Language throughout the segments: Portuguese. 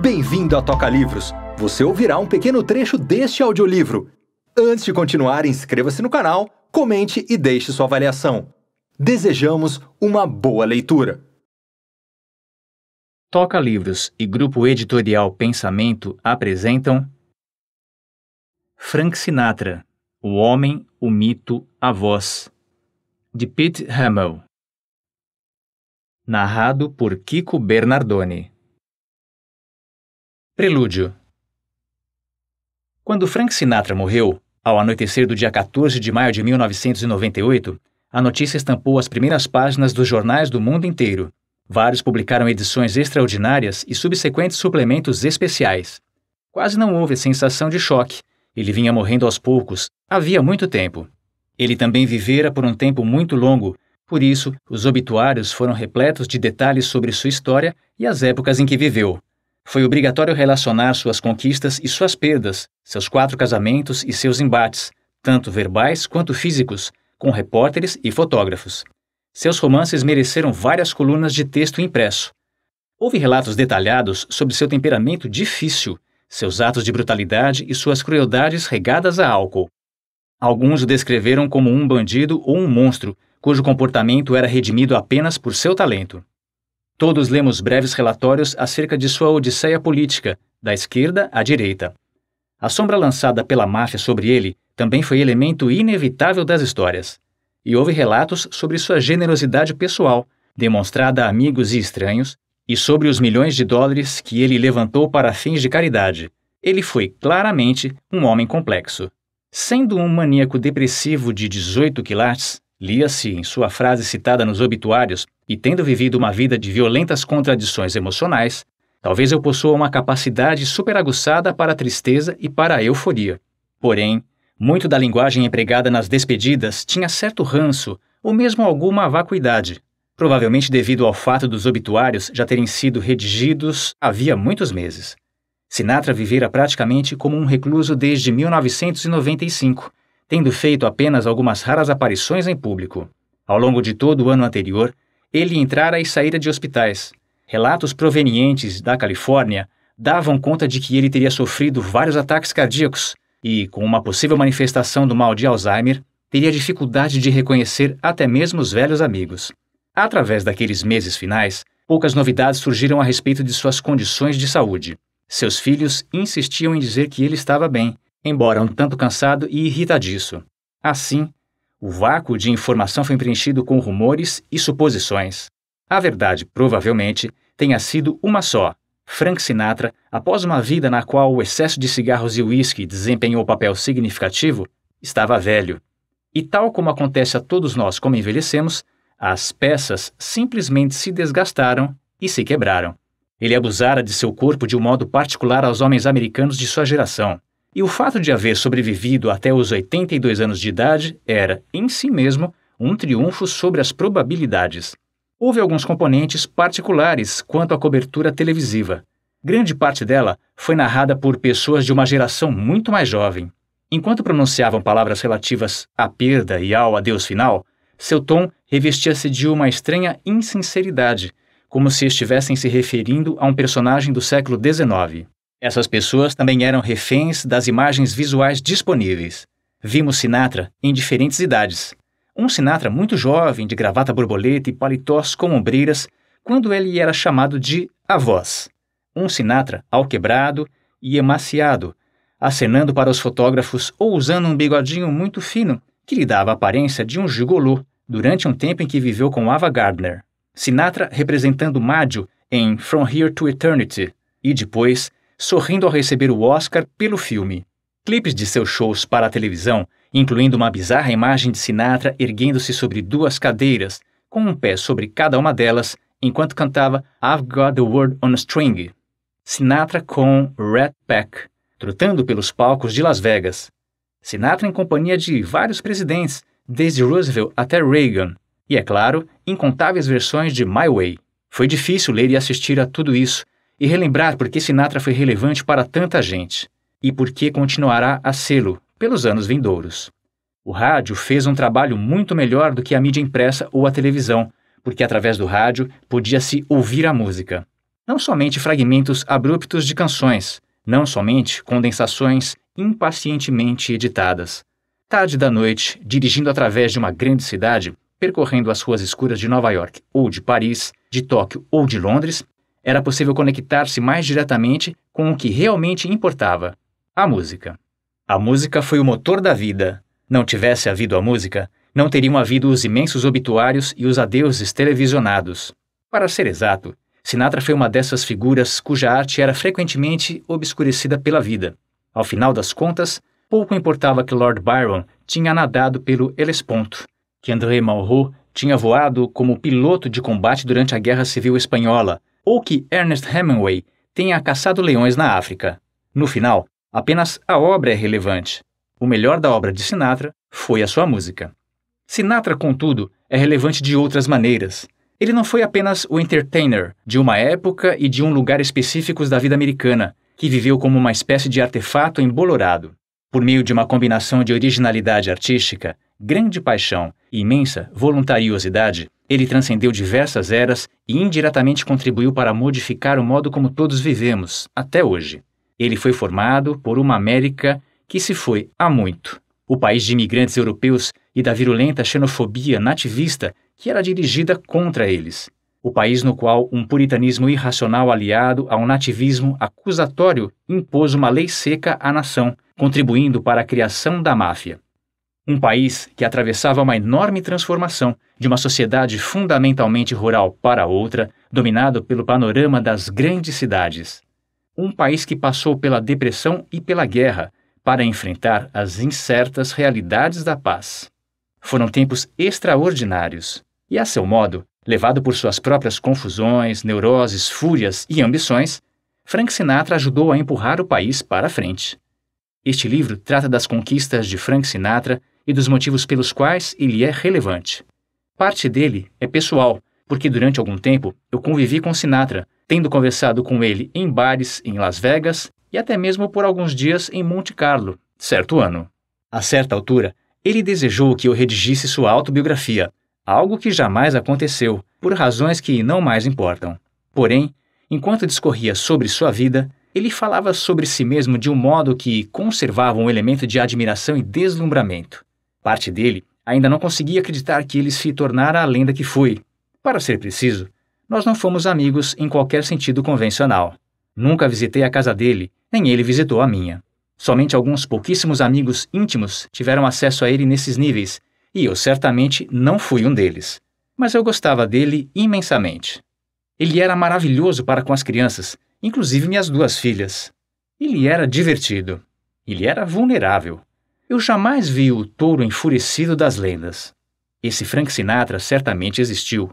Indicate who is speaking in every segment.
Speaker 1: Bem-vindo a Toca Livros! Você ouvirá um pequeno trecho deste audiolivro. Antes de continuar, inscreva-se no canal, comente e deixe sua avaliação. Desejamos uma boa leitura! Toca Livros e Grupo Editorial Pensamento apresentam Frank Sinatra, O Homem, o Mito, a Voz, de Pete Hamill. Narrado por Kiko Bernardoni. Prelúdio Quando Frank Sinatra morreu, ao anoitecer do dia 14 de maio de 1998, a notícia estampou as primeiras páginas dos jornais do mundo inteiro. Vários publicaram edições extraordinárias e subsequentes suplementos especiais. Quase não houve sensação de choque. Ele vinha morrendo aos poucos, havia muito tempo. Ele também vivera por um tempo muito longo, por isso, os obituários foram repletos de detalhes sobre sua história e as épocas em que viveu foi obrigatório relacionar suas conquistas e suas perdas, seus quatro casamentos e seus embates, tanto verbais quanto físicos, com repórteres e fotógrafos. Seus romances mereceram várias colunas de texto impresso. Houve relatos detalhados sobre seu temperamento difícil, seus atos de brutalidade e suas crueldades regadas a álcool. Alguns o descreveram como um bandido ou um monstro, cujo comportamento era redimido apenas por seu talento. Todos lemos breves relatórios acerca de sua odisseia política, da esquerda à direita. A sombra lançada pela máfia sobre ele também foi elemento inevitável das histórias. E houve relatos sobre sua generosidade pessoal, demonstrada a amigos e estranhos, e sobre os milhões de dólares que ele levantou para fins de caridade. Ele foi claramente um homem complexo. Sendo um maníaco depressivo de 18 quilates, lia-se em sua frase citada nos obituários e tendo vivido uma vida de violentas contradições emocionais, talvez eu possua uma capacidade superaguçada para a tristeza e para a euforia. Porém, muito da linguagem empregada nas despedidas tinha certo ranço ou mesmo alguma vacuidade, provavelmente devido ao fato dos obituários já terem sido redigidos havia muitos meses. Sinatra vivera praticamente como um recluso desde 1995, tendo feito apenas algumas raras aparições em público. Ao longo de todo o ano anterior, ele entrara e saíra de hospitais. Relatos provenientes da Califórnia davam conta de que ele teria sofrido vários ataques cardíacos e, com uma possível manifestação do mal de Alzheimer, teria dificuldade de reconhecer até mesmo os velhos amigos. Através daqueles meses finais, poucas novidades surgiram a respeito de suas condições de saúde. Seus filhos insistiam em dizer que ele estava bem, embora um tanto cansado e irritadiço. Assim, o vácuo de informação foi preenchido com rumores e suposições. A verdade, provavelmente, tenha sido uma só. Frank Sinatra, após uma vida na qual o excesso de cigarros e uísque desempenhou papel significativo, estava velho. E tal como acontece a todos nós como envelhecemos, as peças simplesmente se desgastaram e se quebraram. Ele abusara de seu corpo de um modo particular aos homens americanos de sua geração. E o fato de haver sobrevivido até os 82 anos de idade era, em si mesmo, um triunfo sobre as probabilidades. Houve alguns componentes particulares quanto à cobertura televisiva. Grande parte dela foi narrada por pessoas de uma geração muito mais jovem. Enquanto pronunciavam palavras relativas à perda e ao adeus final, seu tom revestia-se de uma estranha insinceridade, como se estivessem se referindo a um personagem do século XIX. Essas pessoas também eram reféns das imagens visuais disponíveis. Vimos Sinatra em diferentes idades. Um Sinatra muito jovem, de gravata borboleta e paletós com ombreiras, quando ele era chamado de a voz. Um Sinatra alquebrado e emaciado, acenando para os fotógrafos ou usando um bigodinho muito fino que lhe dava a aparência de um gigolô durante um tempo em que viveu com Ava Gardner. Sinatra representando Mádio em From Here to Eternity e depois sorrindo ao receber o Oscar pelo filme. Clipes de seus shows para a televisão, incluindo uma bizarra imagem de Sinatra erguendo-se sobre duas cadeiras, com um pé sobre cada uma delas, enquanto cantava I've Got the World on a String. Sinatra com Red Pack, trotando pelos palcos de Las Vegas. Sinatra em companhia de vários presidentes, desde Roosevelt até Reagan, e é claro, incontáveis versões de My Way. Foi difícil ler e assistir a tudo isso, e relembrar por que Sinatra foi relevante para tanta gente e por que continuará a sê-lo pelos anos vindouros. O rádio fez um trabalho muito melhor do que a mídia impressa ou a televisão, porque através do rádio podia-se ouvir a música. Não somente fragmentos abruptos de canções, não somente condensações impacientemente editadas. Tarde da noite, dirigindo através de uma grande cidade, percorrendo as ruas escuras de Nova York ou de Paris, de Tóquio ou de Londres, era possível conectar-se mais diretamente com o que realmente importava: a música. A música foi o motor da vida. Não tivesse havido a música, não teriam havido os imensos obituários e os adeuses televisionados. Para ser exato, Sinatra foi uma dessas figuras cuja arte era frequentemente obscurecida pela vida. Ao final das contas, pouco importava que Lord Byron tinha nadado pelo Helesponto, que André Malraux tinha voado como piloto de combate durante a Guerra Civil Espanhola ou que Ernest Hemingway tenha caçado leões na África. No final, apenas a obra é relevante. O melhor da obra de Sinatra foi a sua música. Sinatra, contudo, é relevante de outras maneiras. Ele não foi apenas o entertainer de uma época e de um lugar específicos da vida americana, que viveu como uma espécie de artefato embolorado. Por meio de uma combinação de originalidade artística, grande paixão e imensa voluntariosidade, ele transcendeu diversas eras e indiretamente contribuiu para modificar o modo como todos vivemos, até hoje. Ele foi formado por uma América que se foi há muito. O país de imigrantes europeus e da virulenta xenofobia nativista que era dirigida contra eles. O país no qual um puritanismo irracional aliado a um nativismo acusatório impôs uma lei seca à nação, contribuindo para a criação da máfia um país que atravessava uma enorme transformação de uma sociedade fundamentalmente rural para outra, dominado pelo panorama das grandes cidades. Um país que passou pela depressão e pela guerra para enfrentar as incertas realidades da paz. Foram tempos extraordinários e, a seu modo, levado por suas próprias confusões, neuroses, fúrias e ambições, Frank Sinatra ajudou a empurrar o país para a frente. Este livro trata das conquistas de Frank Sinatra e dos motivos pelos quais ele é relevante. Parte dele é pessoal, porque durante algum tempo eu convivi com Sinatra, tendo conversado com ele em bares em Las Vegas e até mesmo por alguns dias em Monte Carlo, certo ano. A certa altura, ele desejou que eu redigisse sua autobiografia, algo que jamais aconteceu, por razões que não mais importam. Porém, enquanto discorria sobre sua vida, ele falava sobre si mesmo de um modo que conservava um elemento de admiração e deslumbramento. Parte dele ainda não conseguia acreditar que ele se tornara a lenda que foi. Para ser preciso, nós não fomos amigos em qualquer sentido convencional. Nunca visitei a casa dele, nem ele visitou a minha. Somente alguns pouquíssimos amigos íntimos tiveram acesso a ele nesses níveis, e eu certamente não fui um deles. Mas eu gostava dele imensamente. Ele era maravilhoso para com as crianças, inclusive minhas duas filhas. Ele era divertido. Ele era vulnerável. Eu jamais vi o touro enfurecido das lendas. Esse Frank Sinatra certamente existiu.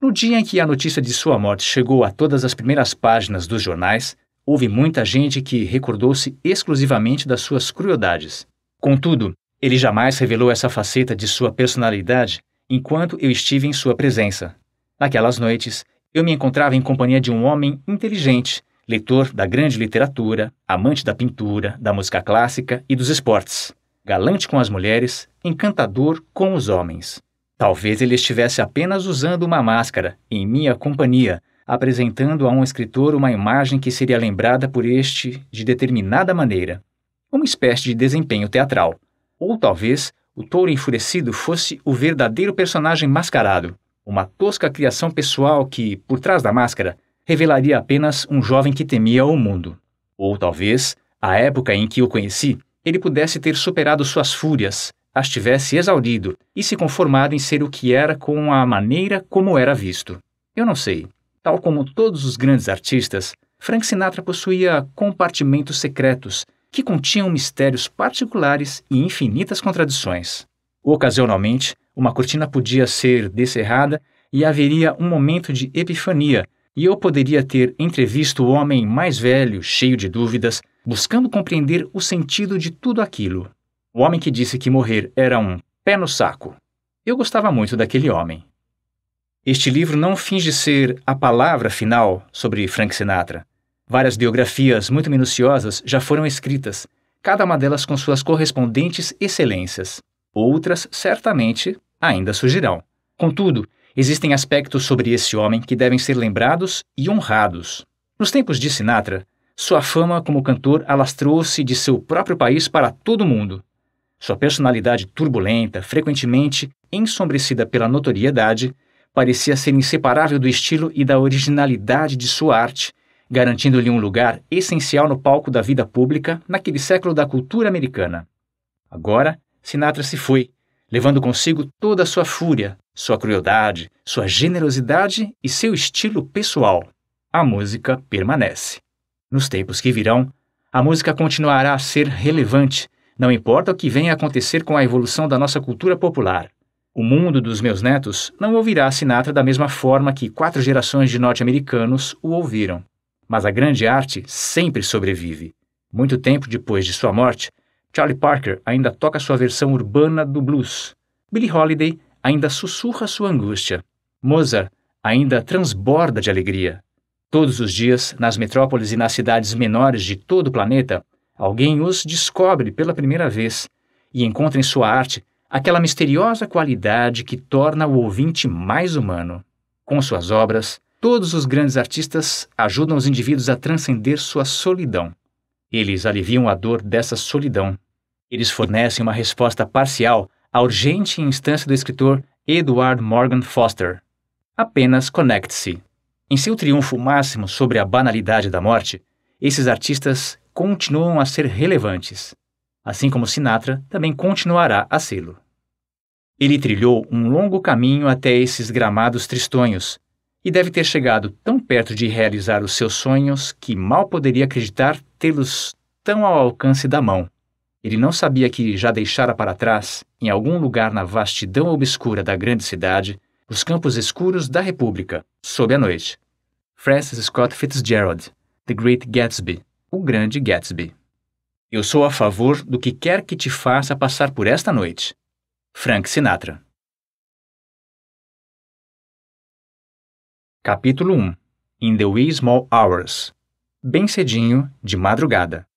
Speaker 1: No dia em que a notícia de sua morte chegou a todas as primeiras páginas dos jornais, houve muita gente que recordou-se exclusivamente das suas crueldades. Contudo, ele jamais revelou essa faceta de sua personalidade enquanto eu estive em sua presença. Naquelas noites, eu me encontrava em companhia de um homem inteligente, leitor da grande literatura, amante da pintura, da música clássica e dos esportes galante com as mulheres, encantador com os homens. Talvez ele estivesse apenas usando uma máscara, em minha companhia, apresentando a um escritor uma imagem que seria lembrada por este de determinada maneira, uma espécie de desempenho teatral. Ou talvez o touro enfurecido fosse o verdadeiro personagem mascarado, uma tosca criação pessoal que, por trás da máscara, revelaria apenas um jovem que temia o mundo. Ou talvez a época em que o conheci ele pudesse ter superado suas fúrias, as tivesse exaurido e se conformado em ser o que era com a maneira como era visto. Eu não sei. Tal como todos os grandes artistas, Frank Sinatra possuía compartimentos secretos que continham mistérios particulares e infinitas contradições. Ocasionalmente, uma cortina podia ser descerrada e haveria um momento de epifania, e eu poderia ter entrevisto o homem mais velho, cheio de dúvidas, buscando compreender o sentido de tudo aquilo. O homem que disse que morrer era um pé no saco. Eu gostava muito daquele homem. Este livro não finge ser a palavra final sobre Frank Sinatra. Várias biografias muito minuciosas já foram escritas, cada uma delas com suas correspondentes excelências. Outras, certamente, ainda surgirão. Contudo, existem aspectos sobre esse homem que devem ser lembrados e honrados. Nos tempos de Sinatra, sua fama como cantor alastrou-se de seu próprio país para todo o mundo. Sua personalidade turbulenta, frequentemente ensombrecida pela notoriedade, parecia ser inseparável do estilo e da originalidade de sua arte, garantindo-lhe um lugar essencial no palco da vida pública naquele século da cultura americana. Agora, Sinatra se foi, levando consigo toda a sua fúria, sua crueldade, sua generosidade e seu estilo pessoal. A música permanece. Nos tempos que virão, a música continuará a ser relevante, não importa o que venha a acontecer com a evolução da nossa cultura popular. O mundo dos meus netos não ouvirá Sinatra da mesma forma que quatro gerações de norte-americanos o ouviram. Mas a grande arte sempre sobrevive. Muito tempo depois de sua morte, Charlie Parker ainda toca sua versão urbana do blues. Billie Holiday ainda sussurra sua angústia. Mozart ainda transborda de alegria. Todos os dias, nas metrópoles e nas cidades menores de todo o planeta, alguém os descobre pela primeira vez e encontra em sua arte aquela misteriosa qualidade que torna o ouvinte mais humano. Com suas obras, todos os grandes artistas ajudam os indivíduos a transcender sua solidão. Eles aliviam a dor dessa solidão. Eles fornecem uma resposta parcial à urgente instância do escritor Edward Morgan Foster. Apenas conecte-se. Em seu triunfo máximo sobre a banalidade da morte, esses artistas continuam a ser relevantes, assim como Sinatra também continuará a sê-lo. Ele trilhou um longo caminho até esses gramados tristonhos e deve ter chegado tão perto de realizar os seus sonhos que mal poderia acreditar tê-los tão ao alcance da mão. Ele não sabia que já deixara para trás, em algum lugar na vastidão obscura da grande cidade, os Campos Escuros da República, Sob a Noite. Francis Scott Fitzgerald, The Great Gatsby, O Grande Gatsby. Eu sou a favor do que quer que te faça passar por esta noite. Frank Sinatra. Capítulo 1 In the Wee Small Hours Bem cedinho, de madrugada.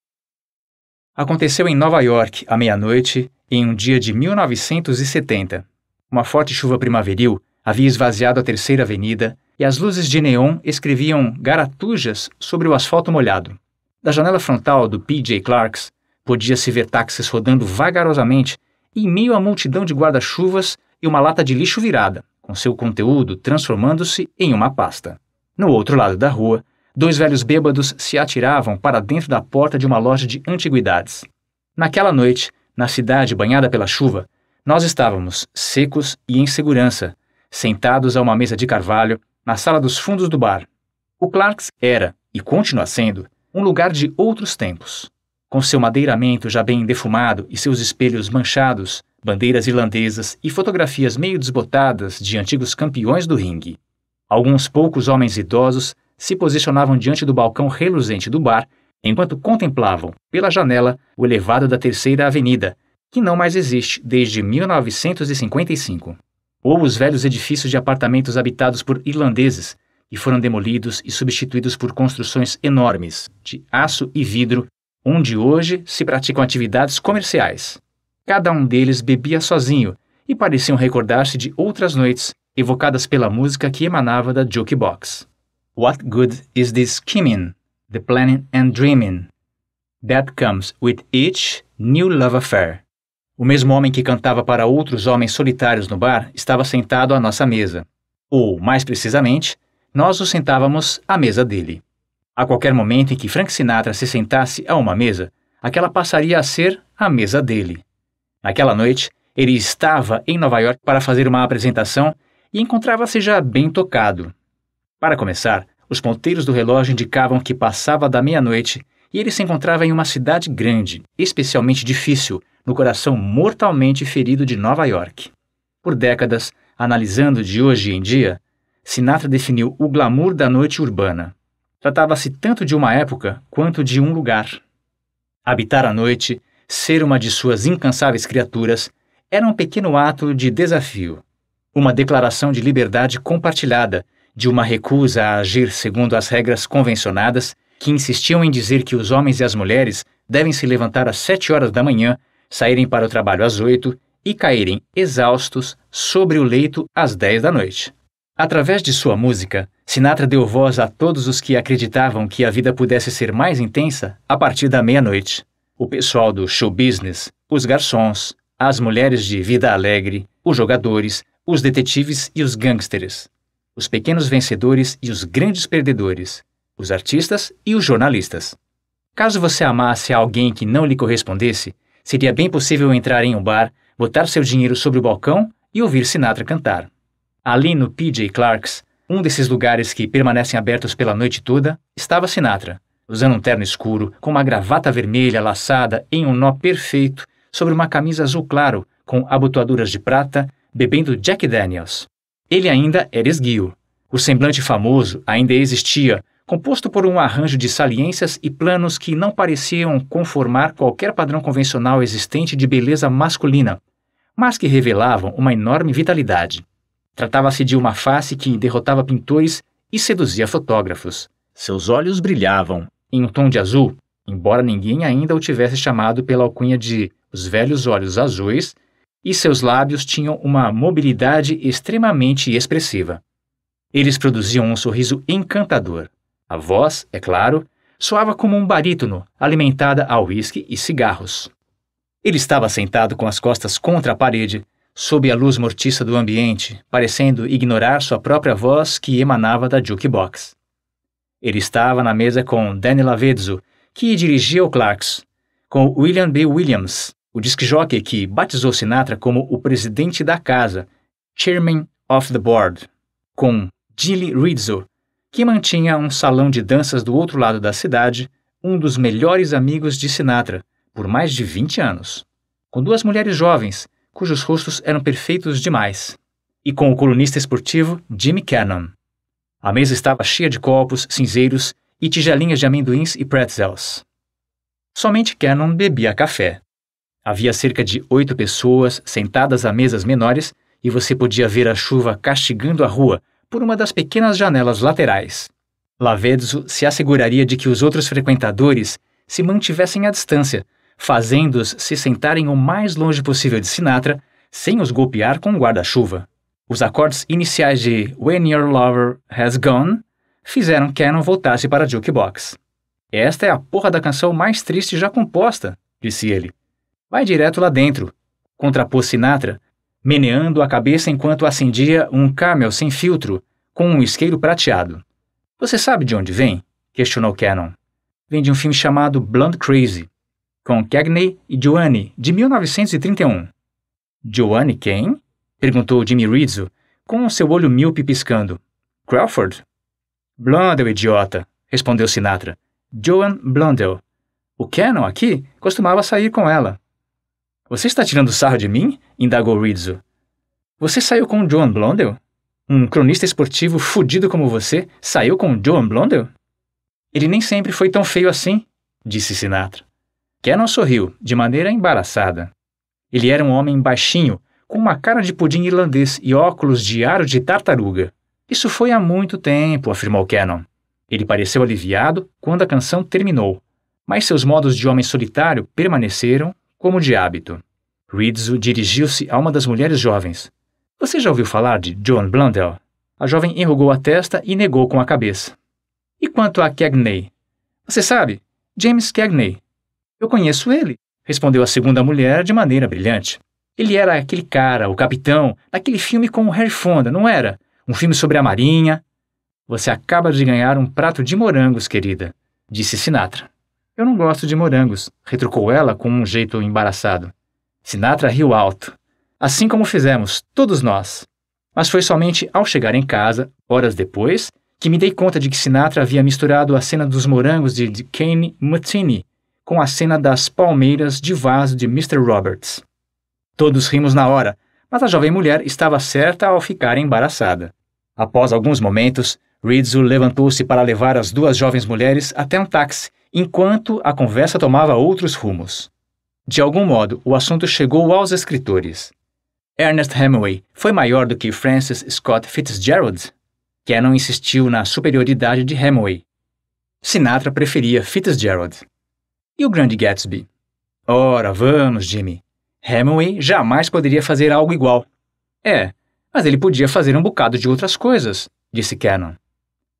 Speaker 1: Aconteceu em Nova York, à meia-noite, em um dia de 1970. Uma forte chuva primaveril Havia esvaziado a terceira avenida e as luzes de neon escreviam garatujas sobre o asfalto molhado. Da janela frontal do P.J. Clarks, podia-se ver táxis rodando vagarosamente em meio à multidão de guarda-chuvas e uma lata de lixo virada, com seu conteúdo transformando-se em uma pasta. No outro lado da rua, dois velhos bêbados se atiravam para dentro da porta de uma loja de antiguidades. Naquela noite, na cidade banhada pela chuva, nós estávamos secos e em segurança, sentados a uma mesa de carvalho na sala dos fundos do bar. O Clarks era, e continua sendo, um lugar de outros tempos. Com seu madeiramento já bem defumado e seus espelhos manchados, bandeiras irlandesas e fotografias meio desbotadas de antigos campeões do ringue. Alguns poucos homens idosos se posicionavam diante do balcão reluzente do bar enquanto contemplavam, pela janela, o elevado da Terceira Avenida, que não mais existe desde 1955 ou os velhos edifícios de apartamentos habitados por irlandeses, e foram demolidos e substituídos por construções enormes de aço e vidro, onde hoje se praticam atividades comerciais. Cada um deles bebia sozinho e pareciam recordar-se de outras noites evocadas pela música que emanava da jukebox. What good is this scheming, the planning and dreaming that comes with each new love affair? O mesmo homem que cantava para outros homens solitários no bar estava sentado à nossa mesa. Ou, mais precisamente, nós o sentávamos à mesa dele. A qualquer momento em que Frank Sinatra se sentasse a uma mesa, aquela passaria a ser a mesa dele. Naquela noite, ele estava em Nova York para fazer uma apresentação e encontrava-se já bem tocado. Para começar, os ponteiros do relógio indicavam que passava da meia-noite e ele se encontrava em uma cidade grande, especialmente difícil, no coração mortalmente ferido de Nova York. Por décadas, analisando de hoje em dia, Sinatra definiu o glamour da noite urbana. Tratava-se tanto de uma época quanto de um lugar. Habitar a noite, ser uma de suas incansáveis criaturas, era um pequeno ato de desafio, uma declaração de liberdade compartilhada, de uma recusa a agir segundo as regras convencionadas que insistiam em dizer que os homens e as mulheres devem se levantar às sete horas da manhã saírem para o trabalho às oito e caírem exaustos sobre o leito às dez da noite. Através de sua música, Sinatra deu voz a todos os que acreditavam que a vida pudesse ser mais intensa a partir da meia-noite. O pessoal do show business, os garçons, as mulheres de vida alegre, os jogadores, os detetives e os gangsters, os pequenos vencedores e os grandes perdedores, os artistas e os jornalistas. Caso você amasse alguém que não lhe correspondesse, Seria bem possível entrar em um bar, botar seu dinheiro sobre o balcão e ouvir Sinatra cantar. Ali no PJ Clarks, um desses lugares que permanecem abertos pela noite toda, estava Sinatra, usando um terno escuro, com uma gravata vermelha laçada em um nó perfeito, sobre uma camisa azul claro, com abotoaduras de prata, bebendo Jack Daniels. Ele ainda era esguio. O semblante famoso ainda existia, composto por um arranjo de saliências e planos que não pareciam conformar qualquer padrão convencional existente de beleza masculina, mas que revelavam uma enorme vitalidade. Tratava-se de uma face que derrotava pintores e seduzia fotógrafos. Seus olhos brilhavam, em um tom de azul, embora ninguém ainda o tivesse chamado pela alcunha de os velhos olhos azuis, e seus lábios tinham uma mobilidade extremamente expressiva. Eles produziam um sorriso encantador. A voz, é claro, soava como um barítono, alimentada a uísque e cigarros. Ele estava sentado com as costas contra a parede, sob a luz mortiça do ambiente, parecendo ignorar sua própria voz que emanava da jukebox. Ele estava na mesa com Danny Lavezzo, que dirigia o Clarks, com William B. Williams, o disc-jockey que batizou Sinatra como o presidente da casa, Chairman of the Board, com Gilly Rizzo, que mantinha um salão de danças do outro lado da cidade, um dos melhores amigos de Sinatra, por mais de 20 anos. Com duas mulheres jovens, cujos rostos eram perfeitos demais. E com o colunista esportivo Jimmy Cannon. A mesa estava cheia de copos, cinzeiros e tigelinhas de amendoins e pretzels. Somente Cannon bebia café. Havia cerca de oito pessoas sentadas a mesas menores e você podia ver a chuva castigando a rua por uma das pequenas janelas laterais. Lavezzo se asseguraria de que os outros frequentadores se mantivessem à distância, fazendo-os se sentarem o mais longe possível de Sinatra, sem os golpear com um guarda-chuva. Os acordes iniciais de When Your Lover Has Gone fizeram que Cannon voltasse para a jukebox. Esta é a porra da canção mais triste já composta, disse ele. Vai direto lá dentro, contrapôs Sinatra, meneando a cabeça enquanto acendia um camel sem filtro com um isqueiro prateado. Você sabe de onde vem? questionou Cannon. Vem de um filme chamado Blonde Crazy, com Cagney e Joanne, de 1931. Joanne quem? perguntou Jimmy Rizzo, com seu olho míope piscando. Crawford? Blondel, idiota, respondeu Sinatra. Joan Blondel. O Cannon aqui costumava sair com ela. Você está tirando sarro de mim? indagou Rizzo. Você saiu com Joan Blondell? Um cronista esportivo fudido como você saiu com Joan Blondell? Ele nem sempre foi tão feio assim, disse Sinatra. Cannon sorriu, de maneira embaraçada. Ele era um homem baixinho, com uma cara de pudim irlandês e óculos de aro de tartaruga. Isso foi há muito tempo, afirmou Cannon. Ele pareceu aliviado quando a canção terminou, mas seus modos de homem solitário permaneceram como de hábito. Rizzo dirigiu-se a uma das mulheres jovens. Você já ouviu falar de John Blundell? A jovem enrugou a testa e negou com a cabeça. E quanto a Cagney? Você sabe, James Cagney. Eu conheço ele, respondeu a segunda mulher de maneira brilhante. Ele era aquele cara, o capitão, daquele filme com o Harry Fonda, não era? Um filme sobre a marinha. Você acaba de ganhar um prato de morangos, querida, disse Sinatra. Eu não gosto de morangos, retrucou ela com um jeito embaraçado. Sinatra riu alto. Assim como fizemos, todos nós. Mas foi somente ao chegar em casa, horas depois, que me dei conta de que Sinatra havia misturado a cena dos morangos de Kane Mutini com a cena das palmeiras de vaso de Mr. Roberts. Todos rimos na hora, mas a jovem mulher estava certa ao ficar embaraçada. Após alguns momentos, Rizzo levantou-se para levar as duas jovens mulheres até um táxi enquanto a conversa tomava outros rumos. De algum modo, o assunto chegou aos escritores. Ernest Hemingway foi maior do que Francis Scott Fitzgerald? Cannon insistiu na superioridade de Hemingway. Sinatra preferia Fitzgerald. E o grande Gatsby? Ora, vamos, Jimmy. Hemingway jamais poderia fazer algo igual. É, mas ele podia fazer um bocado de outras coisas, disse Cannon.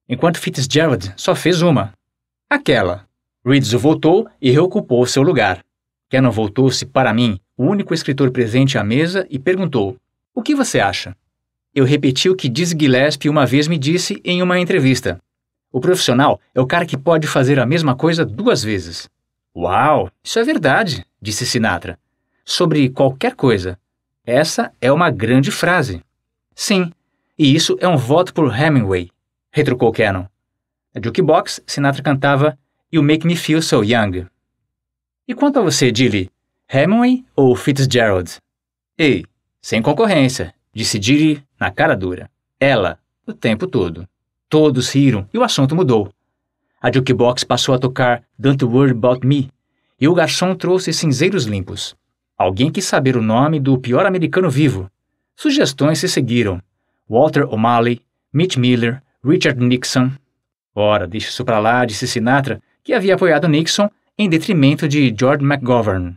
Speaker 1: Enquanto Fitzgerald só fez uma. Aquela. Rizzo voltou e reocupou seu lugar. Cannon voltou-se para mim, o único escritor presente à mesa, e perguntou: O que você acha? Eu repeti o que Diz Gillespie uma vez me disse em uma entrevista. O profissional é o cara que pode fazer a mesma coisa duas vezes. Uau, isso é verdade, disse Sinatra. Sobre qualquer coisa. Essa é uma grande frase. Sim, e isso é um voto por Hemingway, retrucou Cannon. Na jukebox, Sinatra cantava You Make Me Feel So Young. E quanto a você, Dilly? Hemingway ou Fitzgerald? Ei, sem concorrência, disse Dilly na cara dura. Ela, o tempo todo. Todos riram e o assunto mudou. A jukebox passou a tocar Don't Worry About Me e o garçom trouxe cinzeiros limpos. Alguém quis saber o nome do pior americano vivo. Sugestões se seguiram. Walter O'Malley, Mitch Miller, Richard Nixon. Ora, deixa isso pra lá, disse Sinatra, que havia apoiado Nixon em detrimento de George McGovern.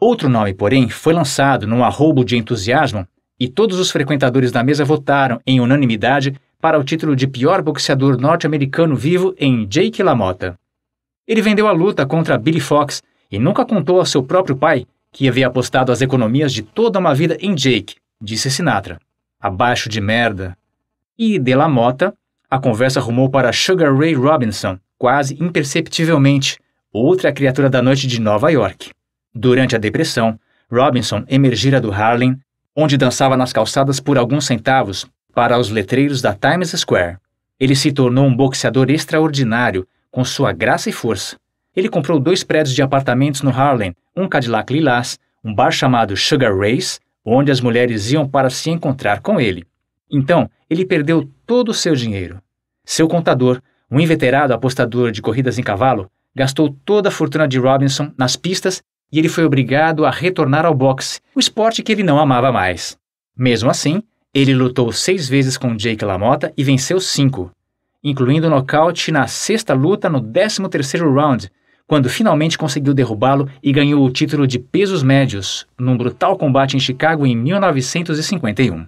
Speaker 1: Outro nome, porém, foi lançado num arroubo de entusiasmo e todos os frequentadores da mesa votaram em unanimidade para o título de pior boxeador norte-americano vivo em Jake LaMotta. Ele vendeu a luta contra Billy Fox e nunca contou ao seu próprio pai que havia apostado as economias de toda uma vida em Jake, disse Sinatra. Abaixo de merda. E de LaMotta, a conversa rumou para Sugar Ray Robinson, quase imperceptivelmente, outra criatura da noite de Nova York. Durante a Depressão, Robinson emergira do Harlem, onde dançava nas calçadas por alguns centavos para os letreiros da Times Square. Ele se tornou um boxeador extraordinário, com sua graça e força. Ele comprou dois prédios de apartamentos no Harlem, um Cadillac lilás, um bar chamado Sugar Race, onde as mulheres iam para se encontrar com ele. Então, ele perdeu todo o seu dinheiro. Seu contador, um inveterado apostador de corridas em cavalo gastou toda a fortuna de Robinson nas pistas e ele foi obrigado a retornar ao boxe, o esporte que ele não amava mais. Mesmo assim, ele lutou seis vezes com Jake LaMotta e venceu cinco, incluindo o um nocaute na sexta luta no 13º round, quando finalmente conseguiu derrubá-lo e ganhou o título de pesos médios num brutal combate em Chicago em 1951.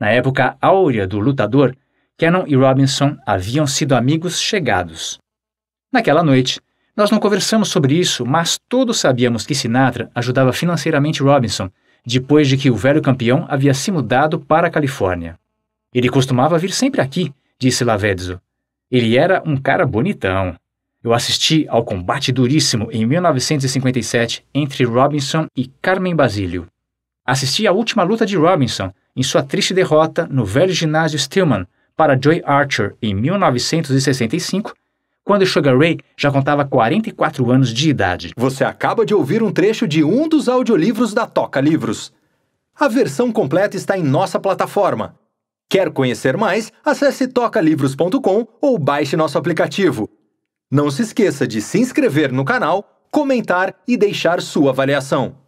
Speaker 1: Na época áurea do lutador, Cannon e Robinson haviam sido amigos chegados. Naquela noite, nós não conversamos sobre isso, mas todos sabíamos que Sinatra ajudava financeiramente Robinson depois de que o velho campeão havia se mudado para a Califórnia. Ele costumava vir sempre aqui, disse Lavezzo. Ele era um cara bonitão. Eu assisti ao combate duríssimo em 1957 entre Robinson e Carmen Basílio. Assisti à última luta de Robinson em sua triste derrota no velho ginásio Stillman para Joy Archer em 1965, quando Sugar Ray já contava 44 anos de idade. Você acaba de ouvir um trecho de um dos audiolivros da Toca Livros. A versão completa está em nossa plataforma. Quer conhecer mais? Acesse tocalivros.com ou baixe nosso aplicativo. Não se esqueça de se inscrever no canal, comentar e deixar sua avaliação.